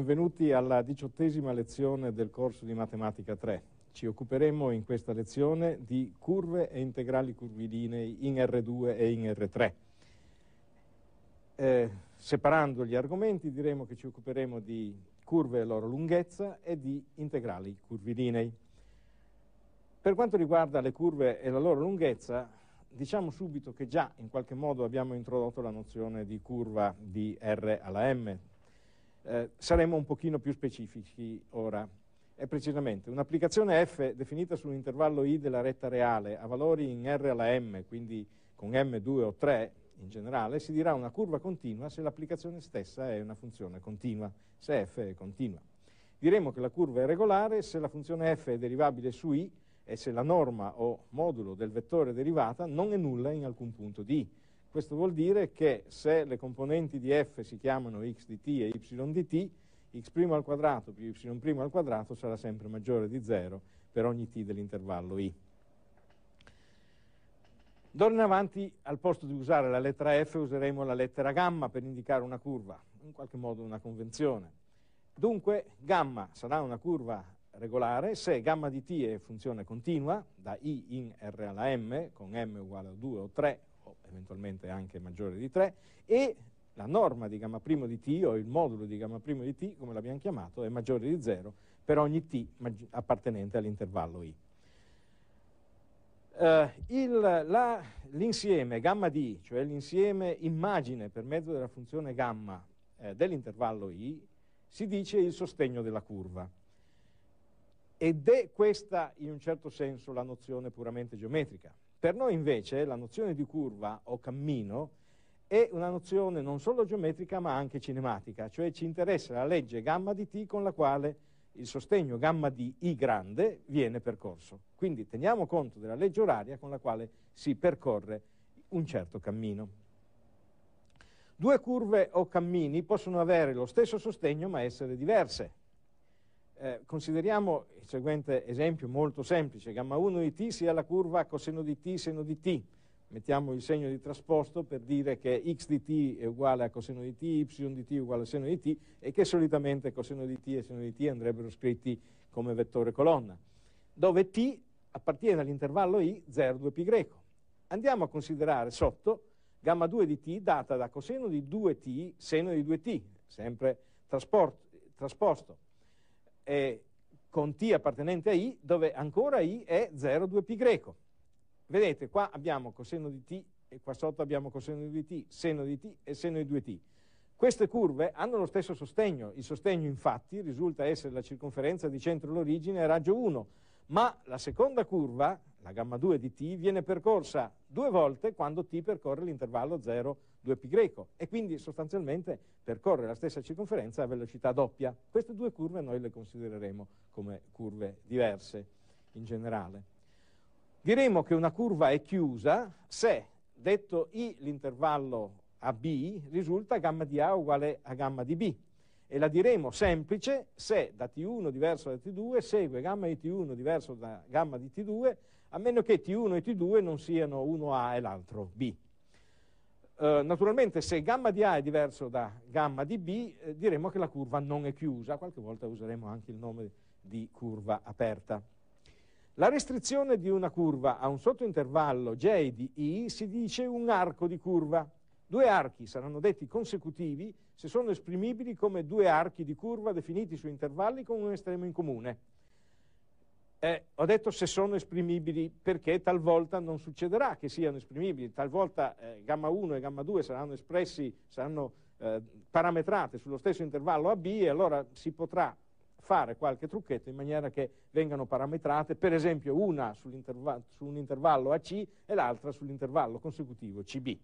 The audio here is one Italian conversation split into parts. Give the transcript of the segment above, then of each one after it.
Benvenuti alla diciottesima lezione del corso di Matematica 3. Ci occuperemo in questa lezione di curve e integrali curvilinei in R2 e in R3. Eh, separando gli argomenti diremo che ci occuperemo di curve e loro lunghezza e di integrali curvilinei. Per quanto riguarda le curve e la loro lunghezza, diciamo subito che già in qualche modo abbiamo introdotto la nozione di curva di R alla M, eh, saremo un pochino più specifici ora. È precisamente un'applicazione f definita su un intervallo i della retta reale a valori in r alla m, quindi con m2 o 3 in generale, si dirà una curva continua se l'applicazione stessa è una funzione continua, se f è continua. Diremo che la curva è regolare se la funzione f è derivabile su i e se la norma o modulo del vettore derivata non è nulla in alcun punto di i. Questo vuol dire che se le componenti di f si chiamano x di t e y di t, x' al quadrato più y' al quadrato sarà sempre maggiore di 0 per ogni t dell'intervallo i. D'ora in avanti, al posto di usare la lettera F, useremo la lettera gamma per indicare una curva, in qualche modo una convenzione. Dunque, gamma sarà una curva regolare se gamma di t è funzione continua, da i in r alla m, con m uguale a 2 o 3, eventualmente anche maggiore di 3, e la norma di gamma primo di t o il modulo di gamma primo di t, come l'abbiamo chiamato, è maggiore di 0 per ogni t appartenente all'intervallo i. Uh, l'insieme gamma di, cioè l'insieme immagine per mezzo della funzione gamma eh, dell'intervallo i, si dice il sostegno della curva. Ed è questa, in un certo senso, la nozione puramente geometrica. Per noi invece la nozione di curva o cammino è una nozione non solo geometrica ma anche cinematica, cioè ci interessa la legge gamma di t con la quale il sostegno gamma di i grande viene percorso. Quindi teniamo conto della legge oraria con la quale si percorre un certo cammino. Due curve o cammini possono avere lo stesso sostegno ma essere diverse. Eh, consideriamo il seguente esempio molto semplice, gamma 1 di t sia la curva coseno di t seno di t. Mettiamo il segno di trasposto per dire che x di t è uguale a coseno di t, y di t è uguale a seno di t e che solitamente coseno di t e seno di t andrebbero scritti come vettore colonna, dove t appartiene all'intervallo i 0, 2π. Andiamo a considerare sotto gamma 2 di t data da coseno di 2t seno di 2t, sempre trasporto, trasposto eh, con t appartenente a i, dove ancora i è 0, 2π greco. Vedete, qua abbiamo coseno di t e qua sotto abbiamo coseno di t, seno di t e seno di 2t. Queste curve hanno lo stesso sostegno, il sostegno infatti risulta essere la circonferenza di centro all'origine a raggio 1, ma la seconda curva, la gamma 2 di t, viene percorsa due volte quando t percorre l'intervallo 0, 2 2π greco e quindi sostanzialmente percorre la stessa circonferenza a velocità doppia. Queste due curve noi le considereremo come curve diverse in generale. Diremo che una curva è chiusa se, detto I l'intervallo a B, risulta gamma di A uguale a gamma di B e la diremo semplice se da T1 diverso da T2 segue gamma di T1 diverso da gamma di T2 a meno che T1 e T2 non siano uno A e l'altro B. Eh, naturalmente se gamma di A è diverso da gamma di B, eh, diremo che la curva non è chiusa, qualche volta useremo anche il nome di curva aperta. La restrizione di una curva a un sottointervallo J di I si dice un arco di curva. Due archi saranno detti consecutivi se sono esprimibili come due archi di curva definiti su intervalli con un estremo in comune. Eh, ho detto se sono esprimibili perché talvolta non succederà che siano esprimibili, talvolta eh, gamma 1 e gamma 2 saranno espressi, saranno eh, parametrate sullo stesso intervallo AB e allora si potrà fare qualche trucchetto in maniera che vengano parametrate, per esempio una su un intervallo AC e l'altra sull'intervallo consecutivo CB.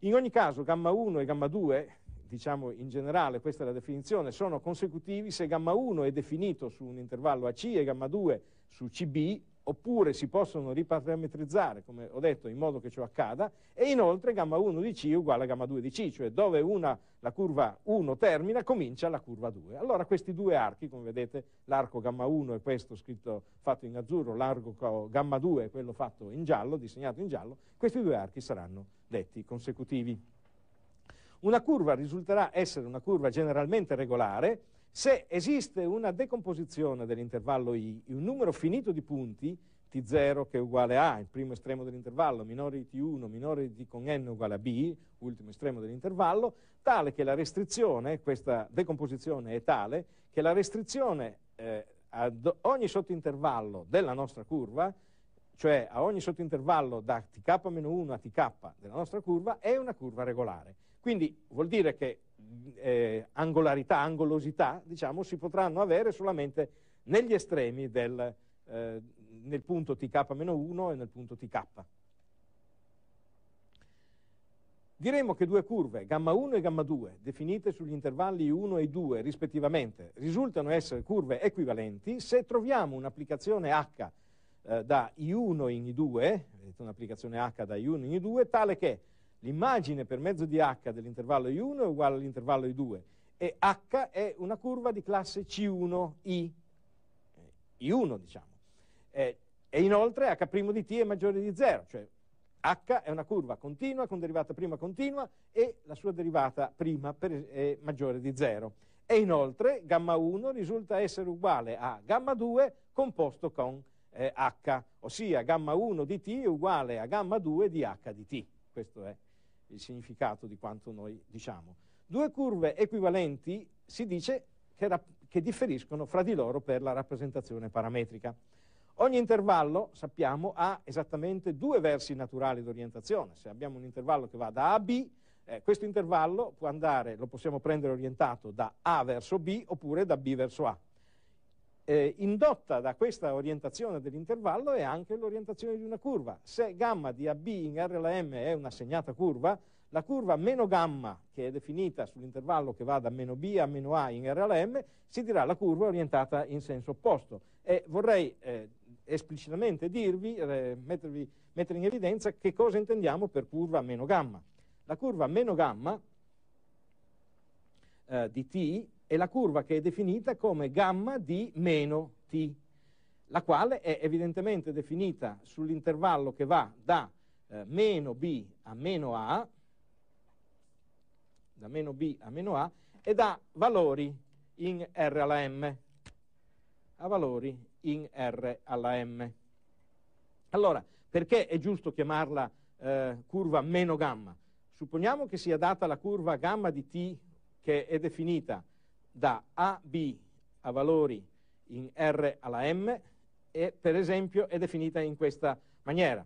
In ogni caso gamma 1 e gamma 2 diciamo in generale, questa è la definizione, sono consecutivi se gamma 1 è definito su un intervallo AC e gamma 2 su CB, oppure si possono riparametrizzare, come ho detto, in modo che ciò accada, e inoltre gamma 1 di C è uguale a gamma 2 di C, cioè dove una, la curva 1 termina, comincia la curva 2. Allora questi due archi, come vedete, l'arco gamma 1 è questo scritto, fatto in azzurro, l'arco gamma 2 è quello fatto in giallo, disegnato in giallo, questi due archi saranno detti consecutivi. Una curva risulterà essere una curva generalmente regolare se esiste una decomposizione dell'intervallo I in un numero finito di punti T0 che è uguale a, il primo estremo dell'intervallo, minore di T1, minore di T con n uguale a B, ultimo estremo dell'intervallo, tale che la restrizione, questa decomposizione è tale, che la restrizione eh, ad ogni sottointervallo della nostra curva, cioè a ogni sottointervallo da Tk-1 a Tk della nostra curva, è una curva regolare. Quindi vuol dire che eh, angolarità, angolosità, diciamo, si potranno avere solamente negli estremi del, eh, nel punto tk-1 e nel punto tk. Diremo che due curve, gamma 1 e gamma 2, definite sugli intervalli 1 e 2 rispettivamente, risultano essere curve equivalenti se troviamo un'applicazione h eh, da I1 in I2, un'applicazione h da I1 in I2, tale che L'immagine per mezzo di h dell'intervallo I1 è uguale all'intervallo I2 e h è una curva di classe C1, I, eh, I1 diciamo. E, eh, e inoltre h' di t è maggiore di 0, cioè h è una curva continua con derivata prima continua e la sua derivata prima per, è maggiore di 0. E inoltre gamma 1 risulta essere uguale a gamma 2 composto con eh, h, ossia gamma 1 di t è uguale a gamma 2 di h di t. Questo è il significato di quanto noi diciamo. Due curve equivalenti si dice che, che differiscono fra di loro per la rappresentazione parametrica. Ogni intervallo, sappiamo, ha esattamente due versi naturali d'orientazione. Se abbiamo un intervallo che va da A a B, eh, questo intervallo andare, lo possiamo prendere orientato da A verso B oppure da B verso A. Eh, indotta da questa orientazione dell'intervallo è anche l'orientazione di una curva. Se gamma di AB in R alla M è una segnata curva, la curva meno gamma, che è definita sull'intervallo che va da meno B a meno A in R alla M, si dirà la curva orientata in senso opposto. E vorrei eh, esplicitamente dirvi, eh, mettervi, mettere in evidenza che cosa intendiamo per curva meno gamma. La curva meno gamma eh, di T è la curva che è definita come gamma di meno t, la quale è evidentemente definita sull'intervallo che va da eh, meno b a meno a, da meno b a meno a, e da valori in r alla m, a valori in r alla m. Allora, perché è giusto chiamarla eh, curva meno gamma? Supponiamo che sia data la curva gamma di t che è definita da AB a valori in R alla M e per esempio è definita in questa maniera.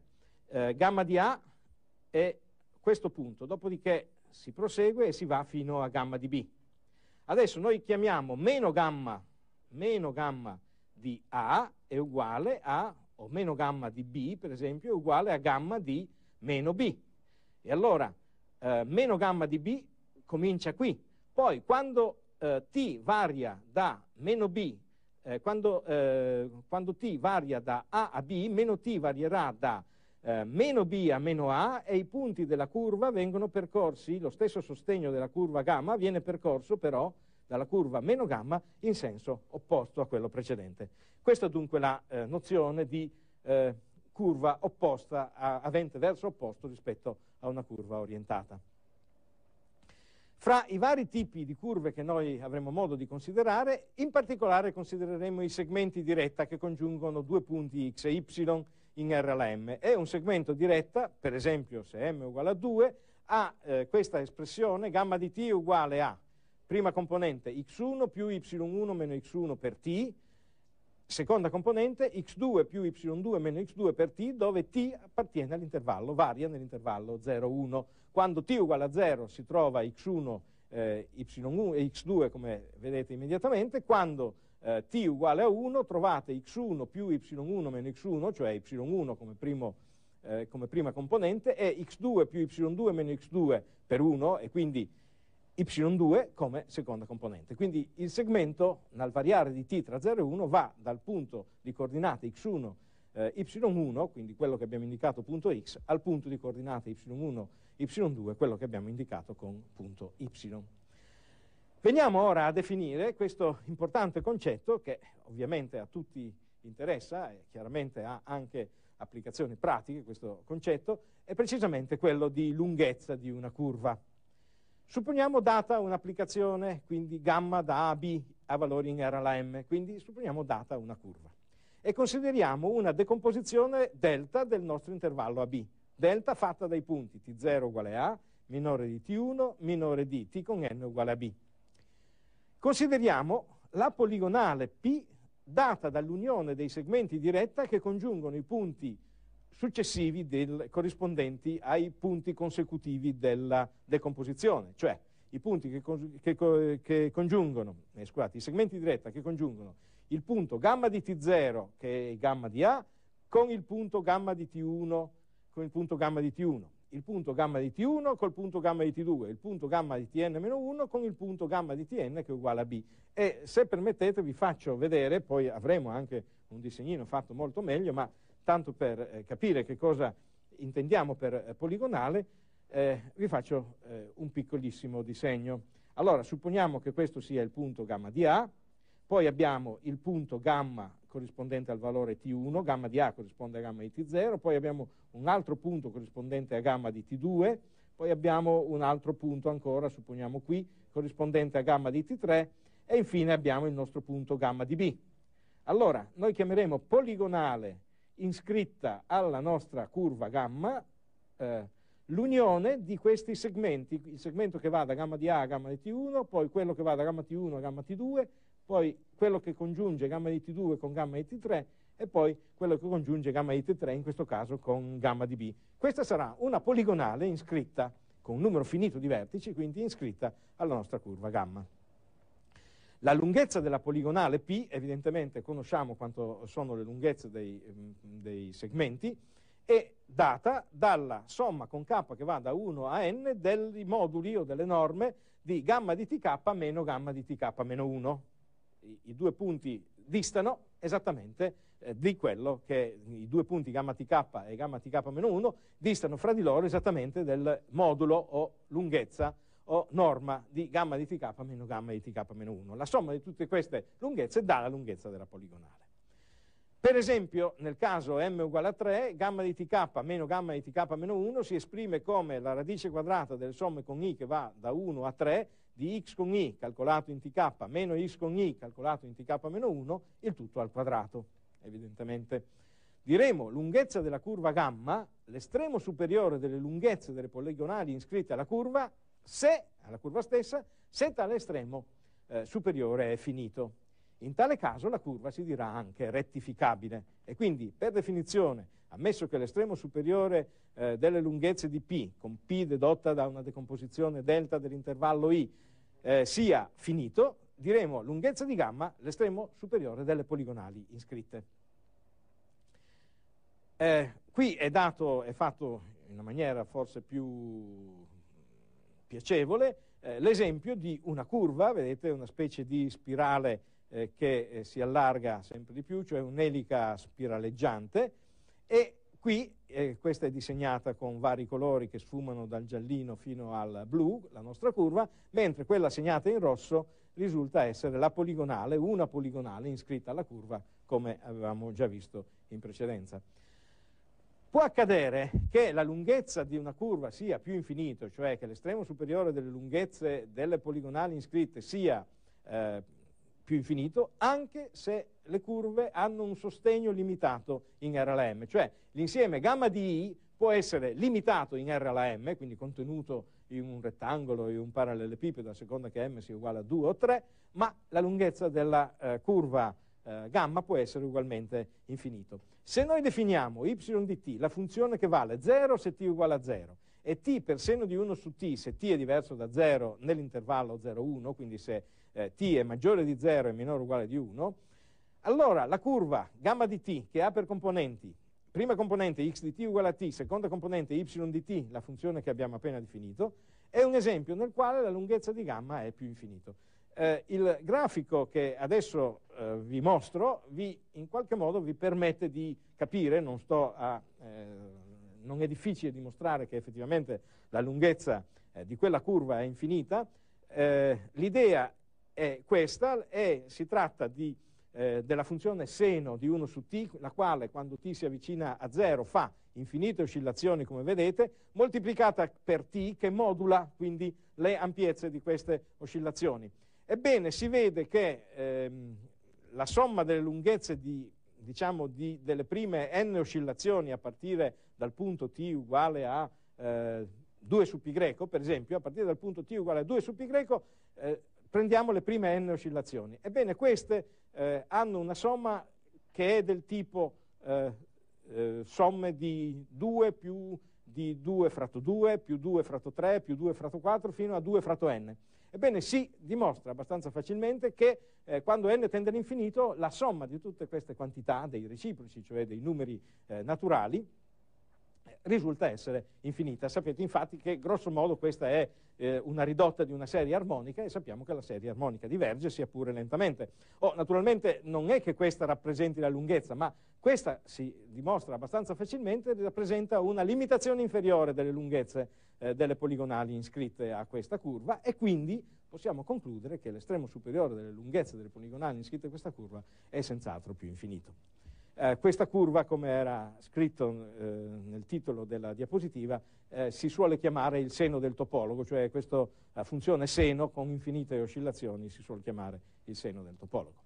Eh, gamma di A è questo punto, dopodiché si prosegue e si va fino a gamma di B. Adesso noi chiamiamo meno gamma, meno gamma di A è uguale a, o meno gamma di B per esempio, è uguale a gamma di meno B. E allora eh, meno gamma di B comincia qui. Poi quando eh, t varia da meno b, eh, quando, eh, quando, t varia da a a b, meno t varierà da eh, meno b a meno a e i punti della curva vengono percorsi, lo stesso sostegno della curva gamma viene percorso però dalla curva meno gamma in senso opposto a quello precedente. Questa è dunque la eh, nozione di eh, curva opposta, a, avente verso opposto rispetto a una curva orientata. Fra i vari tipi di curve che noi avremo modo di considerare, in particolare considereremo i segmenti di retta che congiungono due punti x e y in R alla m. e un segmento di retta, per esempio se m è uguale a 2, ha eh, questa espressione gamma di t uguale a prima componente x1 più y1 meno x1 per t, seconda componente x2 più y2 meno x2 per t dove t appartiene all'intervallo, varia nell'intervallo 0,1. Quando t uguale a 0 si trova x1 eh, y1 e x2 come vedete immediatamente, quando eh, t uguale a 1 trovate x1 più y1 meno x1, cioè y1 come, primo, eh, come prima componente, e x2 più y2 meno x2 per 1 e quindi y2 come seconda componente. Quindi il segmento nel variare di t tra 0 e 1 va dal punto di coordinate x1 eh, y1, quindi quello che abbiamo indicato punto x, al punto di coordinate y1 y2, quello che abbiamo indicato con punto y. Veniamo ora a definire questo importante concetto che ovviamente a tutti interessa e chiaramente ha anche applicazioni pratiche questo concetto, è precisamente quello di lunghezza di una curva. Supponiamo data un'applicazione, quindi gamma da A a B a valori in R alla M, quindi supponiamo data una curva. E consideriamo una decomposizione delta del nostro intervallo AB delta fatta dai punti T0 uguale a, minore di T1, minore di T con n uguale a b. Consideriamo la poligonale P data dall'unione dei segmenti di retta che congiungono i punti successivi del, corrispondenti ai punti consecutivi della decomposizione, cioè i punti che, che, che congiungono, eh, scusate, i segmenti diretta che congiungono il punto gamma di T0, che è gamma di A, con il punto gamma di T1, con il punto gamma di T1, il punto gamma di T1 col punto gamma di T2, il punto gamma di Tn-1 con il punto gamma di Tn che è uguale a B. E se permettete vi faccio vedere, poi avremo anche un disegnino fatto molto meglio, ma tanto per eh, capire che cosa intendiamo per eh, poligonale, eh, vi faccio eh, un piccolissimo disegno. Allora, supponiamo che questo sia il punto gamma di A, poi abbiamo il punto gamma corrispondente al valore T1, gamma di A corrisponde a gamma di T0, poi abbiamo un altro punto corrispondente a gamma di T2, poi abbiamo un altro punto ancora, supponiamo qui, corrispondente a gamma di T3 e infine abbiamo il nostro punto gamma di B. Allora, noi chiameremo poligonale iscritta alla nostra curva gamma eh, l'unione di questi segmenti, il segmento che va da gamma di A a gamma di T1, poi quello che va da gamma T1 a gamma T2 poi quello che congiunge gamma di T2 con gamma di T3 e poi quello che congiunge gamma di T3 in questo caso con gamma di B. Questa sarà una poligonale iscritta con un numero finito di vertici, quindi iscritta alla nostra curva gamma. La lunghezza della poligonale P, evidentemente conosciamo quanto sono le lunghezze dei, mm, dei segmenti, è data dalla somma con k che va da 1 a n dei moduli o delle norme di gamma di tk meno gamma di tk meno 1 i, due punti distano esattamente eh, di quello che i due punti gamma tk e gamma tk-1 distano fra di loro esattamente del modulo o lunghezza o norma di gamma di tk meno gamma di tk-1. La somma di tutte queste lunghezze dà la lunghezza della poligonale. Per esempio, nel caso m uguale a 3, gamma di tk meno gamma di tk meno 1 si esprime come la radice quadrata delle somme con i che va da 1 a 3 di x con i calcolato in tk meno x con i calcolato in tk meno 1, il tutto al quadrato, evidentemente. Diremo lunghezza della curva gamma, l'estremo superiore delle lunghezze delle poligonali iscritte alla curva, se, alla curva stessa, se tale estremo eh, superiore è finito. In tale caso la curva si dirà anche rettificabile e quindi per definizione, ammesso che l'estremo superiore eh, delle lunghezze di P, con P dedotta da una decomposizione delta dell'intervallo I, eh, sia finito, diremo lunghezza di gamma l'estremo superiore delle poligonali iscritte. Eh, qui è, dato, è fatto in una maniera forse più piacevole eh, l'esempio di una curva, vedete una specie di spirale eh, che eh, si allarga sempre di più, cioè un'elica spiraleggiante e qui eh, questa è disegnata con vari colori che sfumano dal giallino fino al blu, la nostra curva, mentre quella segnata in rosso risulta essere la poligonale, una poligonale iscritta alla curva come avevamo già visto in precedenza. Può accadere che la lunghezza di una curva sia più infinito, cioè che l'estremo superiore delle lunghezze delle poligonali iscritte sia eh, più infinito, anche se le curve hanno un sostegno limitato in RLM, cioè l'insieme gamma di I può essere limitato in RLM, quindi contenuto in un rettangolo, in un parallelepipedo, a seconda che m sia uguale a 2 o 3, ma la lunghezza della eh, curva eh, gamma può essere ugualmente infinito. Se noi definiamo y di t, la funzione che vale 0 se t è uguale a 0, e t per seno di 1 su t, se t è diverso da 0 nell'intervallo 0,1, quindi se eh, t è maggiore di 0 e minore o uguale di 1, allora la curva gamma di t che ha per componenti prima componente x di t uguale a t, seconda componente y di t, la funzione che abbiamo appena definito, è un esempio nel quale la lunghezza di gamma è più infinito. Eh, il grafico che adesso eh, vi mostro vi, in qualche modo vi permette di capire, non, a, eh, non è difficile dimostrare che effettivamente la lunghezza eh, di quella curva è infinita, eh, l'idea è questa, è, si tratta di, eh, della funzione seno di 1 su t, la quale quando t si avvicina a 0 fa infinite oscillazioni, come vedete, moltiplicata per t che modula quindi le ampiezze di queste oscillazioni. Ebbene, si vede che ehm, la somma delle lunghezze di, diciamo, di, delle prime n oscillazioni a partire dal punto t uguale a eh, 2 su π, per esempio, a partire dal punto t uguale a 2 su π, eh, prendiamo le prime n oscillazioni. Ebbene, queste eh, hanno una somma che è del tipo eh, eh, somme di 2 più di 2 fratto 2, più 2 fratto 3, più 2 fratto 4, fino a 2 fratto n. Ebbene, si dimostra abbastanza facilmente che eh, quando n tende all'infinito, la somma di tutte queste quantità, dei reciproci, cioè dei numeri eh, naturali, risulta essere infinita. Sapete infatti che grosso modo questa è eh, una ridotta di una serie armonica e sappiamo che la serie armonica diverge sia pure lentamente. Oh, naturalmente non è che questa rappresenti la lunghezza, ma questa si dimostra abbastanza facilmente, rappresenta una limitazione inferiore delle lunghezze eh, delle poligonali iscritte a questa curva e quindi possiamo concludere che l'estremo superiore delle lunghezze delle poligonali iscritte a questa curva è senz'altro più infinito. Eh, questa curva, come era scritto eh, nel titolo della diapositiva, eh, si suole chiamare il seno del topologo, cioè questa funzione seno con infinite oscillazioni si suole chiamare il seno del topologo.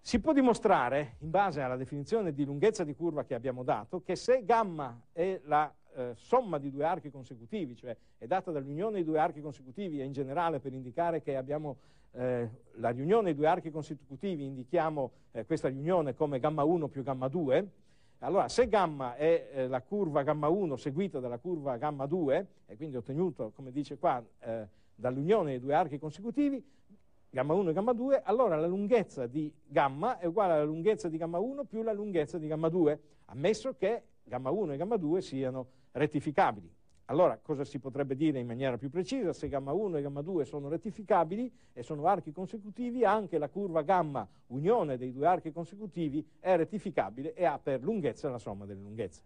Si può dimostrare, in base alla definizione di lunghezza di curva che abbiamo dato, che se gamma è la eh, somma di due archi consecutivi, cioè è data dall'unione di due archi consecutivi e in generale per indicare che abbiamo eh, la riunione dei due archi consecutivi indichiamo eh, questa riunione come gamma 1 più gamma 2, allora se gamma è eh, la curva gamma 1 seguita dalla curva gamma 2 e quindi ottenuto, come dice qua, eh, dall'unione dei due archi consecutivi, gamma 1 e gamma 2, allora la lunghezza di gamma è uguale alla lunghezza di gamma 1 più la lunghezza di gamma 2, ammesso che gamma 1 e gamma 2 siano rettificabili. Allora, cosa si potrebbe dire in maniera più precisa? Se gamma 1 e gamma 2 sono rettificabili e sono archi consecutivi, anche la curva gamma, unione dei due archi consecutivi, è rettificabile e ha per lunghezza la somma delle lunghezze.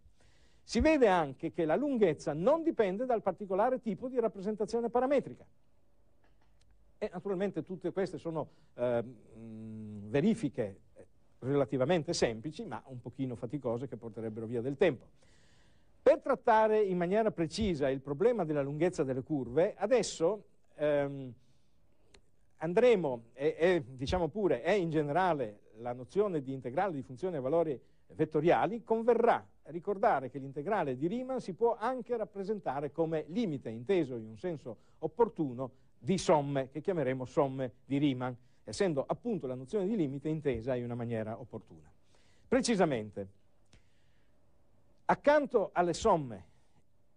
Si vede anche che la lunghezza non dipende dal particolare tipo di rappresentazione parametrica. E naturalmente tutte queste sono eh, verifiche relativamente semplici, ma un pochino faticose che porterebbero via del tempo. Per trattare in maniera precisa il problema della lunghezza delle curve, adesso ehm, andremo, e, e, diciamo pure è in generale la nozione di integrale di funzioni a valori vettoriali, converrà ricordare che l'integrale di Riemann si può anche rappresentare come limite, inteso in un senso opportuno, di somme, che chiameremo somme di Riemann, essendo appunto la nozione di limite intesa in una maniera opportuna. Precisamente, Accanto alle somme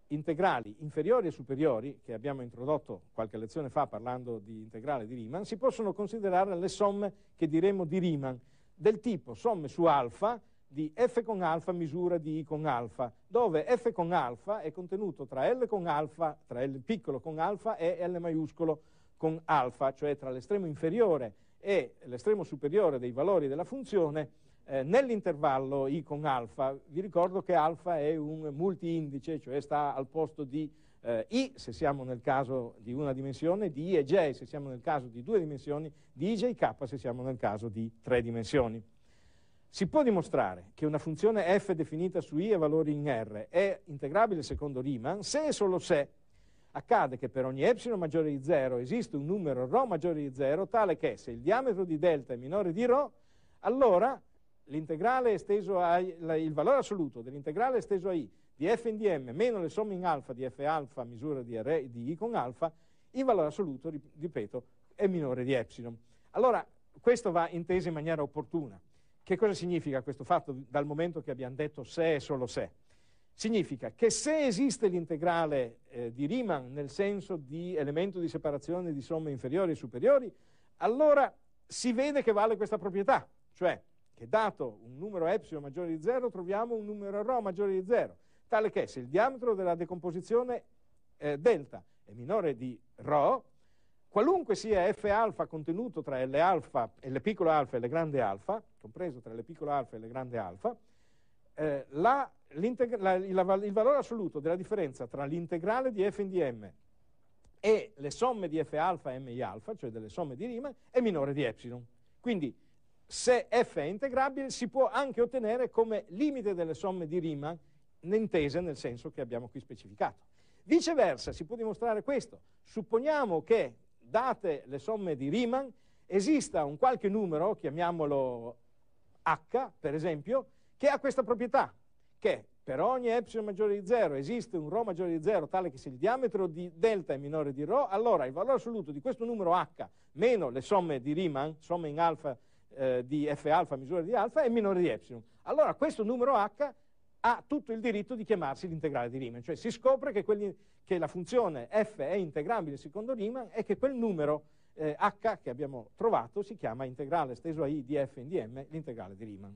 integrali inferiori e superiori, che abbiamo introdotto qualche lezione fa parlando di integrale di Riemann, si possono considerare le somme che diremo di Riemann, del tipo somme su alfa di f con alfa misura di i con alfa, dove f con alfa è contenuto tra l con alfa, tra l piccolo con alfa e l maiuscolo con alfa, cioè tra l'estremo inferiore e l'estremo superiore dei valori della funzione, eh, nell'intervallo I con alfa, vi ricordo che alfa è un multi-indice, cioè sta al posto di eh, I se siamo nel caso di una dimensione, di I e J se siamo nel caso di due dimensioni, di I, K se siamo nel caso di tre dimensioni. Si può dimostrare che una funzione f definita su i e valori in r è integrabile secondo Riemann se e solo se accade che per ogni epsilon maggiore di 0 esiste un numero ρ maggiore di 0 tale che se il diametro di delta è minore di ρ, allora l'integrale esteso a I, il valore assoluto dell'integrale esteso a i di f in dm meno le somme in alfa di f alfa a misura di, R, di i con alfa, il valore assoluto, ripeto, è minore di epsilon. Allora, questo va inteso in maniera opportuna. Che cosa significa questo fatto dal momento che abbiamo detto se e solo se? Significa che se esiste l'integrale eh, di Riemann nel senso di elemento di separazione di somme inferiori e superiori, allora si vede che vale questa proprietà, cioè che dato un numero epsilon maggiore di 0 troviamo un numero ρ maggiore di 0, tale che se il diametro della decomposizione eh, delta è minore di ρ, qualunque sia f alfa contenuto tra L, alfa, L piccolo alfa e L grande alfa, compreso tra L piccolo alfa e L grande alfa, eh, la, la, il valore assoluto della differenza tra l'integrale di f in dm e le somme di f alfa e mi alfa, cioè delle somme di Riemann, è minore di epsilon. Quindi se f è integrabile, si può anche ottenere come limite delle somme di Riemann intese nel senso che abbiamo qui specificato. Viceversa, si può dimostrare questo. Supponiamo che, date le somme di Riemann, esista un qualche numero, chiamiamolo h, per esempio, che ha questa proprietà, che per ogni epsilon maggiore di 0 esiste un rho maggiore di 0 tale che se il diametro di delta è minore di rho, allora il valore assoluto di questo numero h meno le somme di Riemann, somme in alfa eh, di F alfa, misura di alfa, è minore di epsilon. Allora questo numero h ha tutto il diritto di chiamarsi l'integrale di Riemann, cioè si scopre che, quelli, che la funzione f è integrabile secondo Riemann e che quel numero eh, h che abbiamo trovato si chiama integrale steso a i di f in dm, l'integrale di Riemann.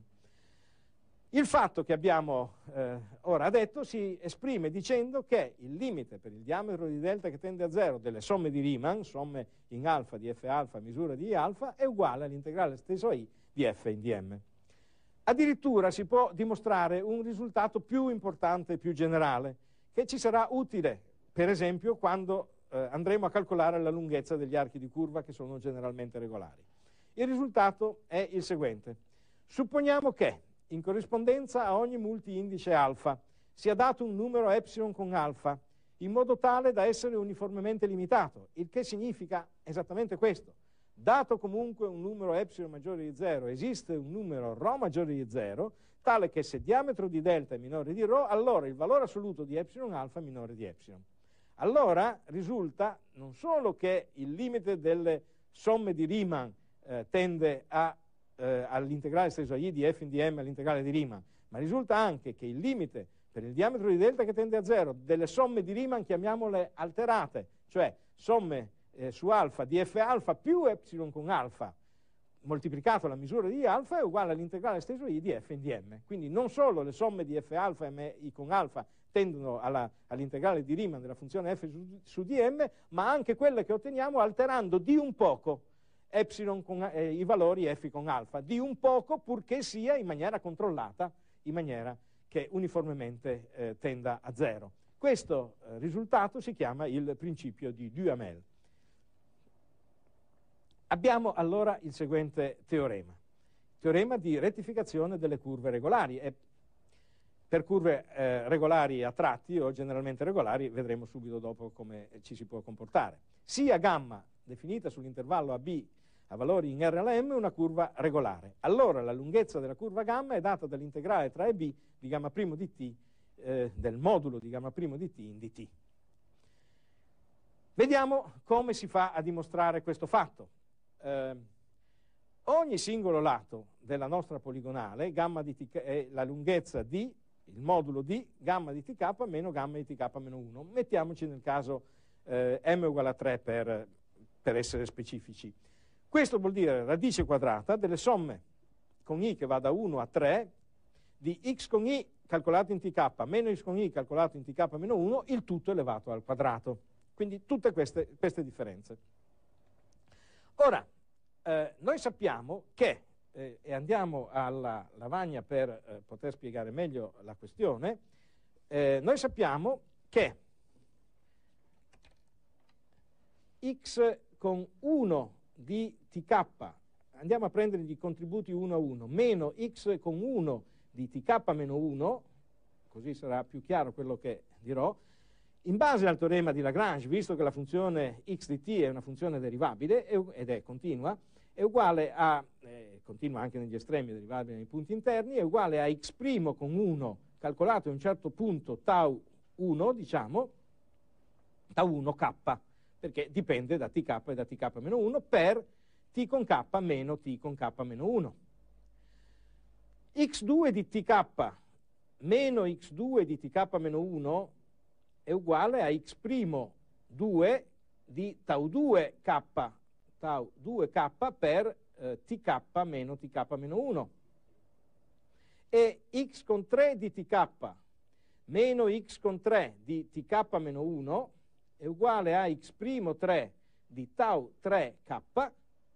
Il fatto che abbiamo eh, ora detto si esprime dicendo che il limite per il diametro di delta che tende a zero delle somme di Riemann, somme in alfa di f alfa misura di I alfa, è uguale all'integrale stesso I di f in dm. Addirittura si può dimostrare un risultato più importante e più generale, che ci sarà utile, per esempio, quando eh, andremo a calcolare la lunghezza degli archi di curva che sono generalmente regolari. Il risultato è il seguente. Supponiamo che in corrispondenza a ogni multiindice alfa. Si è dato un numero epsilon con alfa, in modo tale da essere uniformemente limitato, il che significa esattamente questo. Dato comunque un numero epsilon maggiore di 0, esiste un numero rho maggiore di 0, tale che se diametro di delta è minore di rho, allora il valore assoluto di epsilon alfa è minore di epsilon. Allora risulta non solo che il limite delle somme di Riemann eh, tende a eh, all'integrale I di f in dm all'integrale di Riemann, ma risulta anche che il limite per il diametro di delta che tende a zero delle somme di Riemann chiamiamole alterate, cioè somme eh, su alfa di f alfa più epsilon con alfa moltiplicato la misura di alfa è uguale all'integrale stesso i di f in dm. Quindi non solo le somme di f alfa e i con alfa tendono all'integrale di Riemann della funzione f su, su dm, ma anche quelle che otteniamo alterando di un poco epsilon con, eh, i valori F con alfa, di un poco purché sia in maniera controllata, in maniera che uniformemente eh, tenda a zero. Questo eh, risultato si chiama il principio di Duhamel. Abbiamo allora il seguente teorema, teorema di rettificazione delle curve regolari. E per curve eh, regolari a tratti o generalmente regolari vedremo subito dopo come ci si può comportare. Sia gamma definita sull'intervallo AB a valori in RLM una curva regolare. Allora la lunghezza della curva gamma è data dall'integrale tra EB di gamma primo di t eh, del modulo di gamma primo di t in dt. Vediamo come si fa a dimostrare questo fatto. Eh, ogni singolo lato della nostra poligonale gamma di tk è la lunghezza di il modulo di gamma di tk meno gamma di tk meno 1. Mettiamoci nel caso eh, m uguale a 3 per, per essere specifici. Questo vuol dire radice quadrata delle somme con i che va da 1 a 3 di x con i calcolato in tk meno x con i calcolato in tk meno 1, il tutto elevato al quadrato. Quindi tutte queste, queste differenze. Ora, eh, noi sappiamo che, eh, e andiamo alla lavagna per eh, poter spiegare meglio la questione, eh, noi sappiamo che x con 1 di tk, andiamo a prendere i contributi 1 a 1, meno x con 1 di tk meno 1, così sarà più chiaro quello che dirò, in base al teorema di Lagrange, visto che la funzione x di t è una funzione derivabile ed è continua, è uguale a, eh, continua anche negli estremi derivabile nei punti interni, è uguale a x' con 1 calcolato a un certo punto tau 1, diciamo, tau 1 k perché dipende da tk e da tk-1 per t con k meno t con k-1. x2 di tk meno x2 di tk-1 è uguale a x'2 di tau 2k, tau 2k per eh, tk meno tk-1 e x con 3 di tk meno x con 3 di tk-1 è uguale a x'3 di tau 3k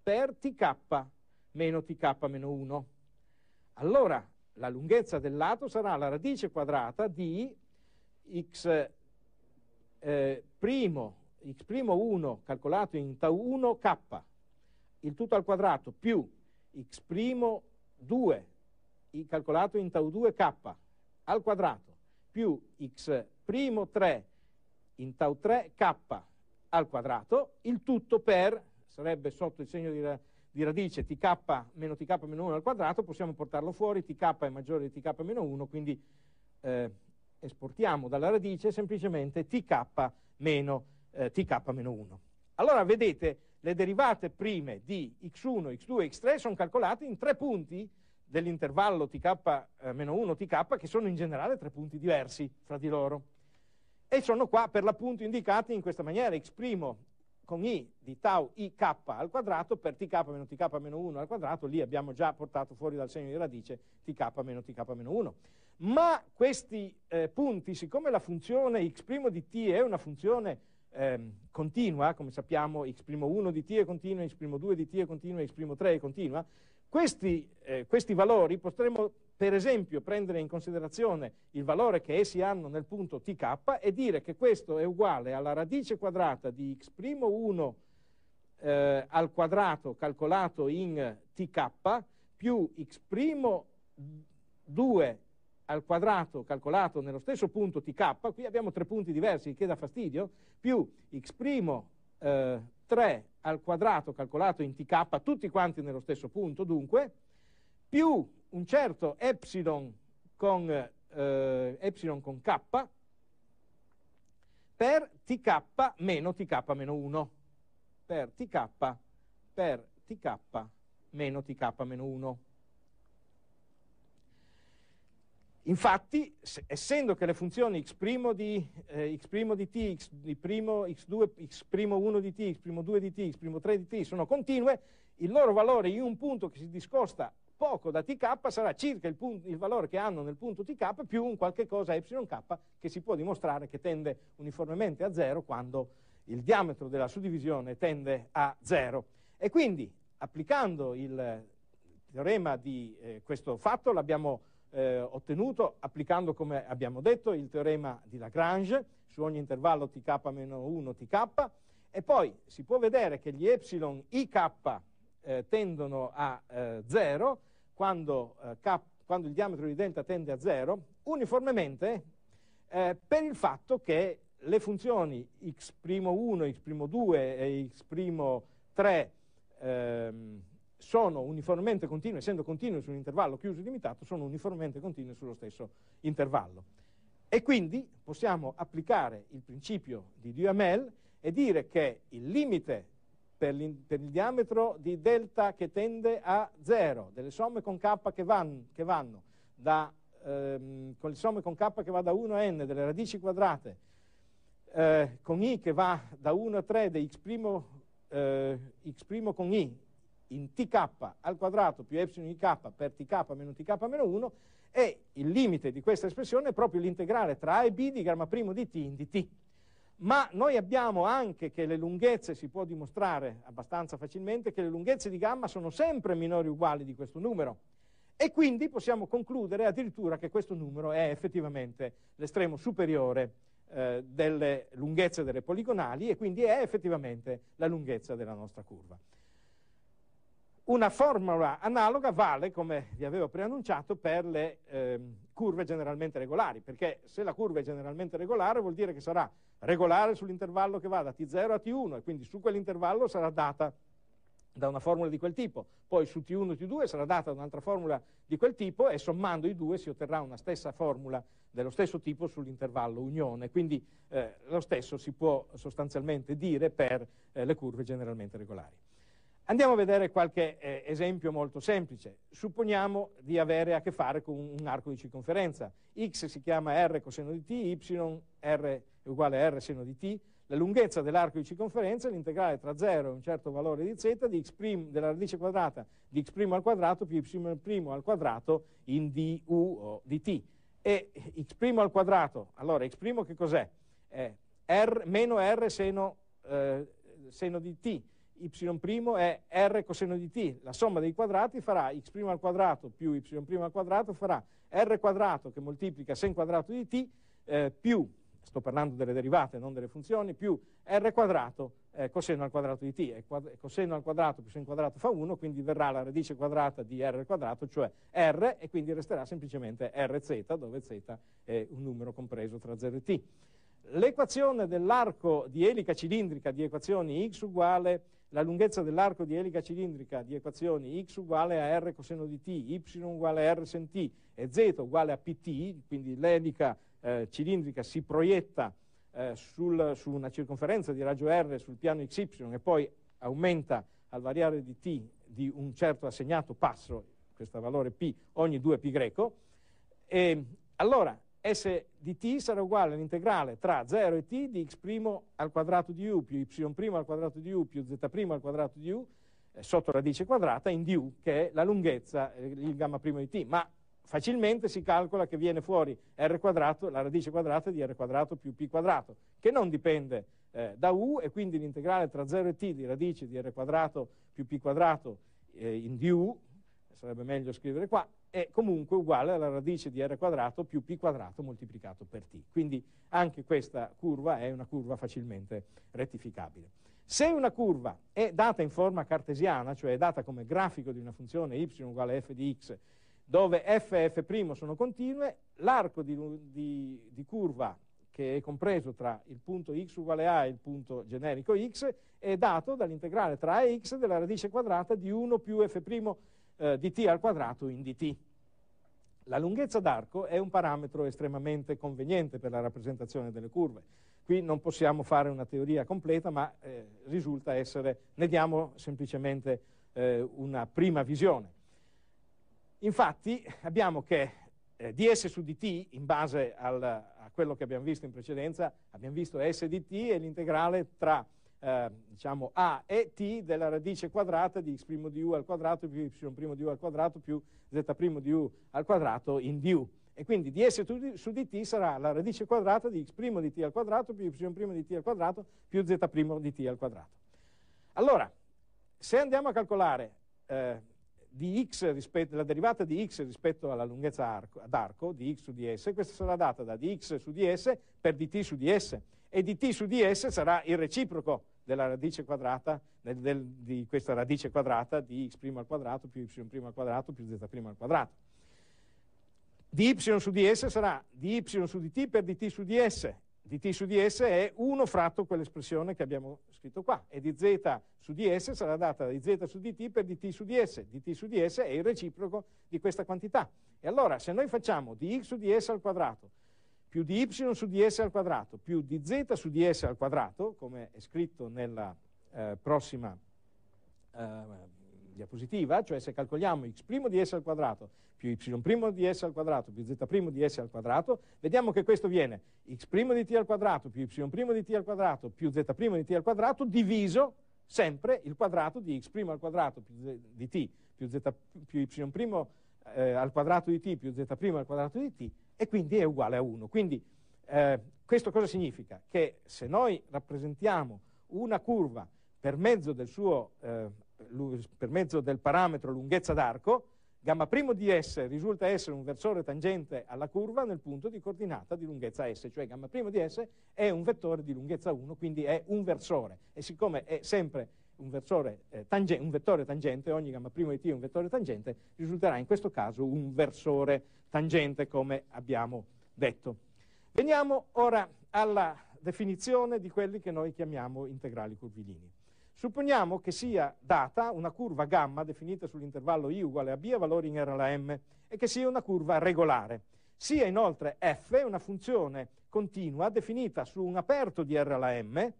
per tk meno tk meno 1. Allora la lunghezza del lato sarà la radice quadrata di x'1 eh, calcolato in tau 1k, il tutto al quadrato, più x'2 calcolato in tau 2k al quadrato, più x'3 in tau 3 k al quadrato, il tutto per, sarebbe sotto il segno di, ra di radice tk meno tk meno 1 al quadrato, possiamo portarlo fuori, tk è maggiore di tk meno 1, quindi eh, esportiamo dalla radice semplicemente tk meno eh, tk meno 1. Allora vedete, le derivate prime di x1, x2 e x3 sono calcolate in tre punti dell'intervallo tk-1, eh, tk, che sono in generale tre punti diversi fra di loro e sono qua per l'appunto indicati in questa maniera, x' con i di tau ik al quadrato per tk meno tk meno 1 al quadrato, lì abbiamo già portato fuori dal segno di radice tk meno tk meno 1. Ma questi eh, punti, siccome la funzione x' di t è una funzione ehm, continua, come sappiamo x'1 di t è continua, x'2 di t è continua, x'3 è continua, questi, eh, questi valori potremmo per esempio prendere in considerazione il valore che essi hanno nel punto tk e dire che questo è uguale alla radice quadrata di x'1 eh, al quadrato calcolato in tk più x'2 al quadrato calcolato nello stesso punto tk, qui abbiamo tre punti diversi, che dà fastidio, più x'3 eh, al quadrato calcolato in tk, tutti quanti nello stesso punto, dunque, più un certo epsilon con, eh, epsilon con k per tk meno tk meno 1, per tk per tk meno tk meno 1. Infatti, se, essendo che le funzioni x' di, eh, x' di t, x, di primo, x2, x'1 di t, x'2 di t, x'3 di t sono continue, il loro valore in un punto che si discosta poco da tk sarà circa il, punto, il, valore che hanno nel punto tk più un qualche cosa yk che si può dimostrare che tende uniformemente a zero quando il diametro della suddivisione tende a zero. E quindi applicando il teorema di eh, questo fatto l'abbiamo eh, ottenuto applicando come abbiamo detto il teorema di Lagrange su ogni intervallo tk-1 tk e poi si può vedere che gli epsilon ik eh, tendono a 0 eh, quando, eh, cap, quando il diametro di delta tende a zero, uniformemente eh, per il fatto che le funzioni x'1, x'2 e x'3 ehm, sono uniformemente continue, essendo continue su un intervallo chiuso e limitato, sono uniformemente continue sullo stesso intervallo. E quindi possiamo applicare il principio di Duhamel e dire che il limite per, per, il diametro di delta che tende a 0, delle somme con k che, van, che vanno da, ehm, con le somme con k che va da 1 a n delle radici quadrate, eh, con i che va da 1 a 3 di x', eh, x' con i in tk al quadrato più epsilon ik per tk meno tk meno 1 e il limite di questa espressione è proprio l'integrale tra a e b di gramma primo di t in dt ma noi abbiamo anche che le lunghezze, si può dimostrare abbastanza facilmente, che le lunghezze di gamma sono sempre minori o uguali di questo numero. E quindi possiamo concludere addirittura che questo numero è effettivamente l'estremo superiore eh, delle lunghezze delle poligonali e quindi è effettivamente la lunghezza della nostra curva. Una formula analoga vale, come vi avevo preannunciato, per le eh, curve generalmente regolari, perché se la curva è generalmente regolare vuol dire che sarà regolare sull'intervallo che va da T0 a T1 e quindi su quell'intervallo sarà data da una formula di quel tipo, poi su T1 e T2 sarà data da un'altra formula di quel tipo e sommando i due si otterrà una stessa formula dello stesso tipo sull'intervallo unione, quindi eh, lo stesso si può sostanzialmente dire per eh, le curve generalmente regolari. Andiamo a vedere qualche eh, esempio molto semplice. Supponiamo di avere a che fare con un arco di circonferenza. X si chiama R coseno di T, Y r è uguale a r seno di t, la lunghezza dell'arco di circonferenza è l'integrale tra 0 e un certo valore di z di prim, della radice quadrata di x' al quadrato più y' al quadrato in du o di t. E x' al quadrato, allora x' che cos'è? È r, meno r seno, eh, seno di t, y' è r coseno di t, la somma dei quadrati farà x' al quadrato più y' al quadrato farà r quadrato che moltiplica sen quadrato di t eh, più sto parlando delle derivate, non delle funzioni, più r quadrato eh, coseno al quadrato di t, e coseno al quadrato più sin quadrato fa 1, quindi verrà la radice quadrata di r quadrato, cioè r, e quindi resterà semplicemente rz, dove z è un numero compreso tra 0 e t. L'equazione dell'arco di elica cilindrica di equazioni x uguale, la lunghezza dell'arco di elica cilindrica di equazioni x uguale a r coseno di t, y uguale a r sen t e z uguale a pt, quindi l'elica cilindrica, eh, cilindrica si proietta eh, sul, su una circonferenza di raggio R sul piano XY e poi aumenta al variare di t di un certo assegnato passo, questo valore p, ogni 2π, e allora S di t sarà uguale all'integrale tra 0 e t di x' al quadrato di u più y' al quadrato di u più z' al quadrato di u eh, sotto radice quadrata in du, che è la lunghezza, eh, il gamma primo di t, ma facilmente si calcola che viene fuori r quadrato, la radice quadrata di r quadrato più p quadrato, che non dipende eh, da u e quindi l'integrale tra 0 e t di radice di r quadrato più p quadrato eh, in du, sarebbe meglio scrivere qua, è comunque uguale alla radice di r quadrato più p quadrato moltiplicato per t. Quindi anche questa curva è una curva facilmente rettificabile. Se una curva è data in forma cartesiana, cioè è data come grafico di una funzione y uguale a f di x dove f e f' sono continue, l'arco di, di, di curva che è compreso tra il punto x uguale a e il punto generico x è dato dall'integrale tra a e x della radice quadrata di 1 più f' eh, di t al quadrato in dt. La lunghezza d'arco è un parametro estremamente conveniente per la rappresentazione delle curve. Qui non possiamo fare una teoria completa, ma eh, risulta essere, ne diamo semplicemente eh, una prima visione. Infatti abbiamo che eh, di su dt, in base al, a quello che abbiamo visto in precedenza, abbiamo visto S di t è l'integrale tra eh, diciamo a e t della radice quadrata di x' di u al quadrato più y' di u al quadrato più z' di u al quadrato in du. E quindi DS su dt sarà la radice quadrata di x' di t al quadrato più y' di t al quadrato più z' di t al quadrato. Allora, se andiamo a calcolare eh, di x rispetto, la derivata di x rispetto alla lunghezza arco, ad arco di x su ds, questa sarà data da dx su ds per dt su ds e dt su ds sarà il reciproco della radice quadrata, del, del, di questa radice quadrata di x' al quadrato più y' al quadrato più z' al quadrato. dy su ds sarà dy su dt per dt su ds di t su ds è 1 fratto quell'espressione che abbiamo scritto qua e di z su ds sarà data di z su dt per dt su ds dt su ds è il reciproco di questa quantità. E allora se noi facciamo di x su ds al quadrato più di y su ds al quadrato più di z su ds al quadrato, come è scritto nella eh, prossima diapositiva, cioè se calcoliamo x' di s al quadrato più y' di s al quadrato più z' di s al quadrato, vediamo che questo viene x' di t al quadrato più y' di t al quadrato più z' di t al quadrato diviso sempre il quadrato di x' al quadrato più di t più, z, più y' eh, al quadrato di t più z' al quadrato di t e quindi è uguale a 1. Quindi eh, questo cosa significa? Che se noi rappresentiamo una curva per mezzo del suo eh, per mezzo del parametro lunghezza d'arco, gamma primo di S risulta essere un versore tangente alla curva nel punto di coordinata di lunghezza S, cioè gamma primo di S è un vettore di lunghezza 1, quindi è un versore. E siccome è sempre un, versore, eh, tangente, un vettore tangente, ogni gamma primo di T è un vettore tangente, risulterà in questo caso un versore tangente, come abbiamo detto. Veniamo ora alla definizione di quelli che noi chiamiamo integrali curvilini. Supponiamo che sia data una curva gamma definita sull'intervallo I uguale a B a valori in R alla M e che sia una curva regolare. Sia inoltre F una funzione continua definita su un aperto di R alla M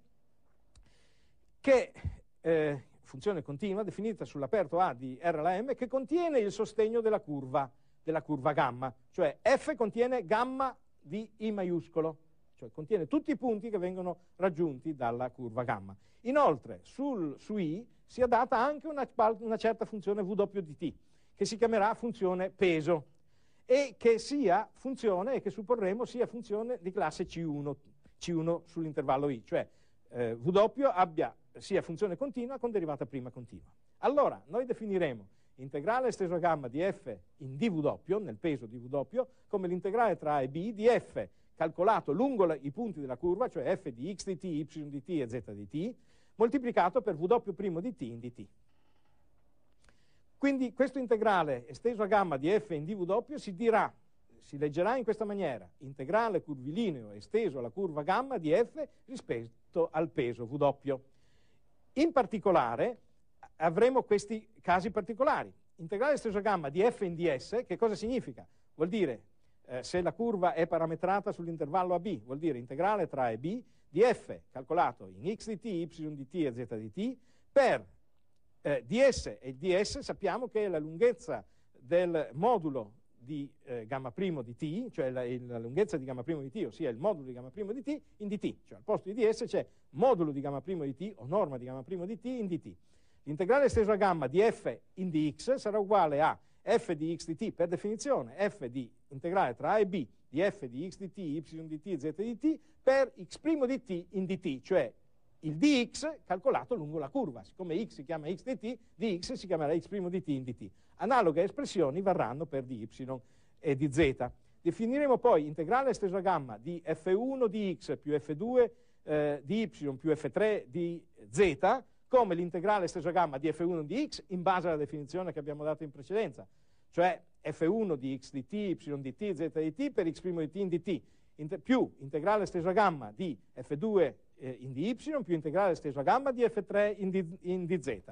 che eh, funzione continua definita sull'aperto A di R alla M che contiene il sostegno della curva, della curva gamma, cioè F contiene gamma di I maiuscolo cioè contiene tutti i punti che vengono raggiunti dalla curva gamma. Inoltre sul, su I si è data anche una, una certa funzione W di t, che si chiamerà funzione peso e che sia funzione, e che supporremo sia funzione di classe C1, C1 sull'intervallo I, cioè eh, W abbia, sia funzione continua con derivata prima continua. Allora, noi definiremo integrale esteso a gamma di f in dw nel peso di dw come l'integrale tra a e b di f calcolato lungo la, i punti della curva, cioè f di x di t, y di t e z di t, moltiplicato per w' di t in dt. Quindi questo integrale esteso a gamma di f in dw si dirà, si leggerà in questa maniera, integrale curvilineo esteso alla curva gamma di f rispetto al peso w. In particolare avremo questi casi particolari. Integrale esteso a gamma di f in ds, che cosa significa? Vuol dire eh, se la curva è parametrata sull'intervallo AB, vuol dire integrale tra e B di f calcolato in x di t, y di t e z di t per eh, ds e ds sappiamo che è la lunghezza del modulo di eh, gamma primo di t, cioè la, la, lunghezza di gamma primo di t, ossia il modulo di gamma primo di t in dt, cioè al posto di ds c'è modulo di gamma primo di t o norma di gamma primo di t in dt. L'integrale esteso a gamma di f in dx sarà uguale a f di x di t per definizione, f di integrale tra A e B di f di x di t, y di t, z di t per x' di t in dt, cioè il dx calcolato lungo la curva. Siccome x si chiama x di t, dx si chiamerà x' di t in dt. Analoghe espressioni varranno per di y e di z. Definiremo poi integrale estesa gamma di f1 di x più f2 eh, di y più f3 di z come l'integrale estesa gamma di f1 di x in base alla definizione che abbiamo dato in precedenza. Cioè f1 di x di t, y di t, z di t per x' di t in dt, Inter più integrale steso a gamma di f2 eh, in dy più integrale steso a gamma di f3 in, di, in dz,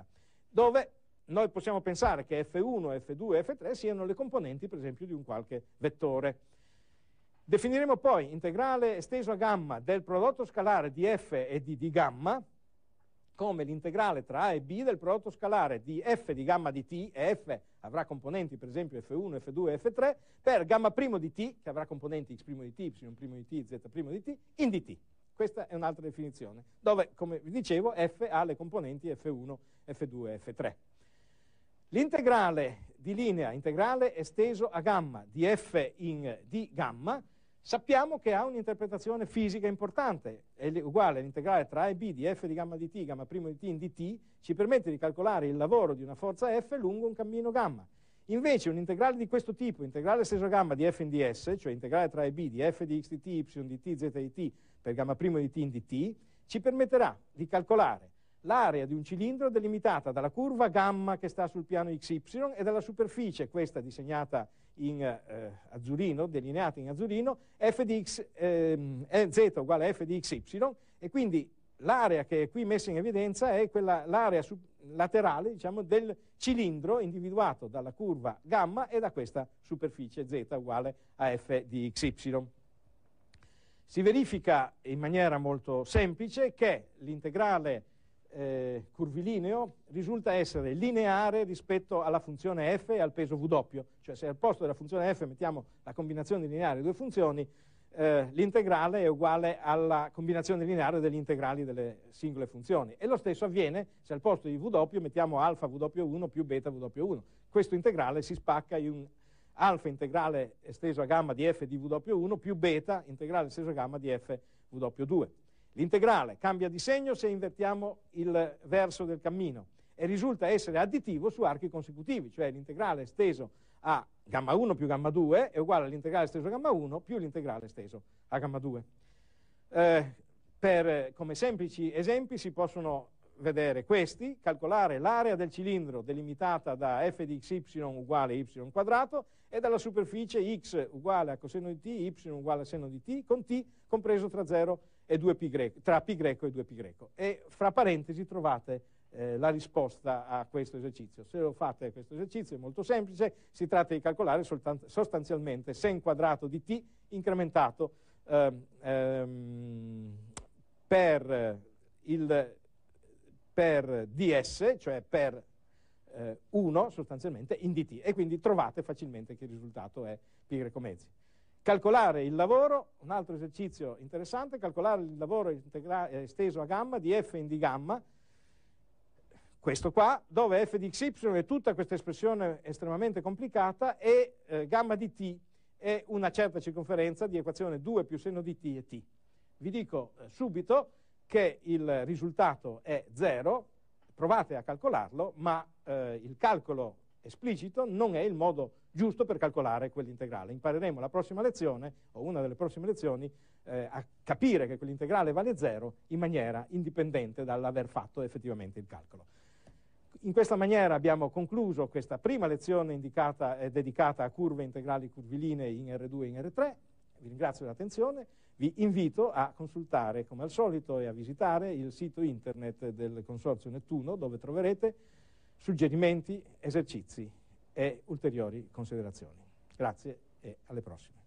dove noi possiamo pensare che f1, f2 f3 siano le componenti, per esempio, di un qualche vettore. Definiremo poi integrale esteso a gamma del prodotto scalare di f e di, d gamma, come l'integrale tra A e B del prodotto scalare di f di gamma di t, e f avrà componenti per esempio f1, f2, f3, per gamma primo di t, che avrà componenti x' primo di t, y' primo di t, z' primo di t, in dt. Questa è un'altra definizione, dove, come vi dicevo, f ha le componenti f1, f2, f3. L'integrale di linea integrale esteso a gamma di f in d gamma Sappiamo che ha un'interpretazione fisica importante, è uguale all'integrale tra A e B di f di gamma di t, gamma primo di t in dt, ci permette di calcolare il lavoro di una forza f lungo un cammino gamma. Invece un integrale di questo tipo, integrale stesso gamma di f in ds, cioè integrale tra A e B di f di x di t, y di t, z di t per gamma primo di t in dt, ci permetterà di calcolare l'area di un cilindro delimitata dalla curva gamma che sta sul piano xy e dalla superficie, questa disegnata in eh, azzurino, delineate in azzurino, f di x, eh, z uguale a f di xy e quindi l'area che è qui messa in evidenza è l'area laterale diciamo, del cilindro individuato dalla curva gamma e da questa superficie z uguale a f di xy. Si verifica in maniera molto semplice che l'integrale eh, curvilineo risulta essere lineare rispetto alla funzione f e al peso w, cioè se al posto della funzione f mettiamo la combinazione lineare di due funzioni, eh, l'integrale è uguale alla combinazione lineare degli integrali delle singole funzioni. E lo stesso avviene se al posto di W mettiamo alfa W1 più beta W1. Questo integrale si spacca in un alfa integrale esteso a gamma di f di W1 più beta integrale esteso a gamma di f W2. L'integrale cambia di segno se invertiamo il verso del cammino e risulta essere additivo su archi consecutivi, cioè l'integrale esteso a gamma 1 più gamma 2 è uguale all'integrale esteso a gamma 1 più l'integrale esteso a gamma 2. Eh, per, come semplici esempi si possono vedere questi, calcolare l'area del cilindro delimitata da f di xy uguale y quadrato e dalla superficie x uguale a coseno di t, y uguale a seno di t, con t compreso tra 0 e 0 e 2π, tra π greco e 2π greco. E fra parentesi trovate eh, la risposta a questo esercizio. Se lo fate questo esercizio è molto semplice, si tratta di calcolare sostanzialmente sen quadrato di t incrementato ehm, ehm, per, il, per ds, cioè per 1 eh, sostanzialmente in dt e quindi trovate facilmente che il risultato è π greco mezzi. Calcolare il lavoro, un altro esercizio interessante, calcolare il lavoro eh, esteso a gamma di f in di gamma, questo qua, dove f di xy è tutta questa espressione estremamente complicata e eh, gamma di t è una certa circonferenza di equazione 2 più seno di t e t. Vi dico eh, subito che il risultato è 0, provate a calcolarlo, ma eh, il calcolo esplicito non è il modo giusto per calcolare quell'integrale. Impareremo la prossima lezione, o una delle prossime lezioni, eh, a capire che quell'integrale vale 0 in maniera indipendente dall'aver fatto effettivamente il calcolo. In questa maniera abbiamo concluso questa prima lezione indicata, eh, dedicata a curve integrali curvilinee in R2 e in R3. Vi ringrazio dell'attenzione, vi invito a consultare come al solito e a visitare il sito internet del Consorzio Nettuno dove troverete suggerimenti, esercizi e ulteriori considerazioni. Grazie e alle prossime.